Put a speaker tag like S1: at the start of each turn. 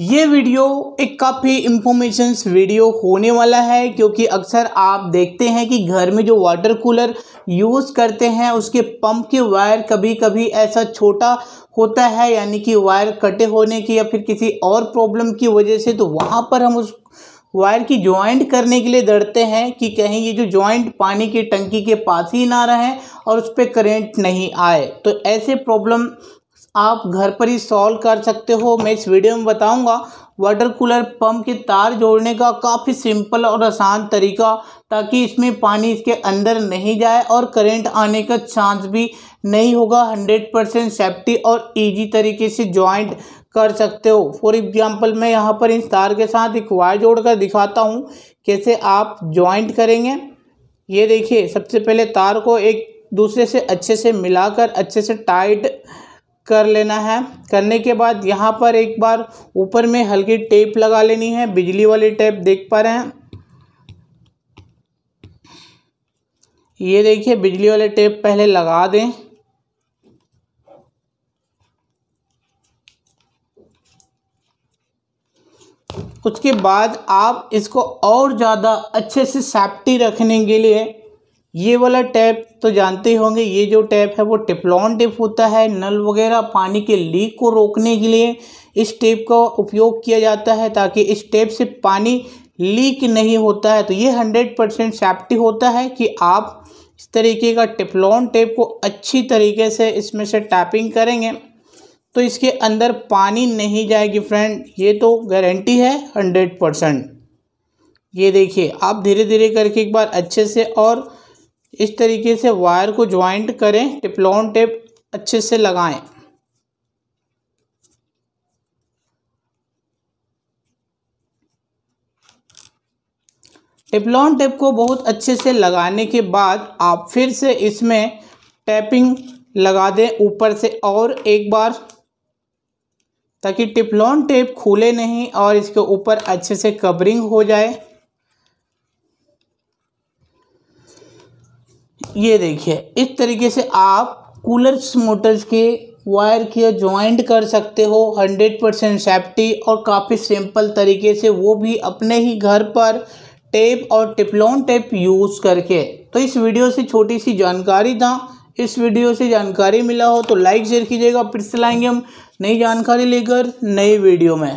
S1: ये वीडियो एक काफ़ी इंफॉर्मेशन वीडियो होने वाला है क्योंकि अक्सर आप देखते हैं कि घर में जो वाटर कूलर यूज़ करते हैं उसके पंप के वायर कभी कभी ऐसा छोटा होता है यानी कि वायर कटे होने की या फिर किसी और प्रॉब्लम की वजह से तो वहाँ पर हम उस वायर की जॉइंट करने के लिए डरते हैं कि कहीं ये जो ज्वाइंट पानी की टंकी के पास ही ना रहें और उस पर करेंट नहीं आए तो ऐसे प्रॉब्लम आप घर पर ही सॉल्व कर सकते हो मैं इस वीडियो में बताऊंगा वाटर कूलर पंप के तार जोड़ने का काफ़ी सिंपल और आसान तरीका ताकि इसमें पानी इसके अंदर नहीं जाए और करंट आने का चांस भी नहीं होगा हंड्रेड परसेंट सेफ्टी और इजी तरीके से ज्वाइंट कर सकते हो फॉर एग्जांपल मैं यहाँ पर इस तार के साथ एक वायर जोड़कर दिखाता हूँ कैसे आप ज्वाइंट करेंगे ये देखिए सबसे पहले तार को एक दूसरे से अच्छे से मिलाकर अच्छे से टाइट कर लेना है करने के बाद यहाँ पर एक बार ऊपर में हल्की टेप लगा लेनी है बिजली वाली टेप देख पा रहे हैं ये देखिए बिजली वाले टेप पहले लगा दें उसके बाद आप इसको और ज़्यादा अच्छे से सेफ्टी रखने के लिए ये वाला टैप तो जानते होंगे ये जो टैप है वो टिप्लॉन टेप होता है नल वगैरह पानी के लीक को रोकने के लिए इस टेप का उपयोग किया जाता है ताकि इस टेप से पानी लीक नहीं होता है तो ये हंड्रेड परसेंट सेफ्टी होता है कि आप इस तरीके का टिप्लॉन टेप को अच्छी तरीके से इसमें से टैपिंग करेंगे तो इसके अंदर पानी नहीं जाएगी फ्रेंड ये तो गारंटी है हंड्रेड परसेंट ये देखिए आप धीरे धीरे करके एक बार अच्छे से और इस तरीके से वायर को ज्वाइंट करें टिपलॉन टेप अच्छे से लगाएं टिपलॉन टेप को बहुत अच्छे से लगाने के बाद आप फिर से इसमें टैपिंग लगा दें ऊपर से और एक बार ताकि टिपलॉन टेप खुले नहीं और इसके ऊपर अच्छे से कवरिंग हो जाए ये देखिए इस तरीके से आप कूलर मोटर्स के वायर किया ज्वाइंट कर सकते हो 100 परसेंट सेफ्टी और काफ़ी सिंपल तरीके से वो भी अपने ही घर पर टेप और टिपलॉन टेप यूज़ करके तो इस वीडियो से छोटी सी जानकारी था इस वीडियो से जानकारी मिला हो तो लाइक शेयर कीजिएगा फिर से लाएंगे हम नई जानकारी लेकर नई वीडियो में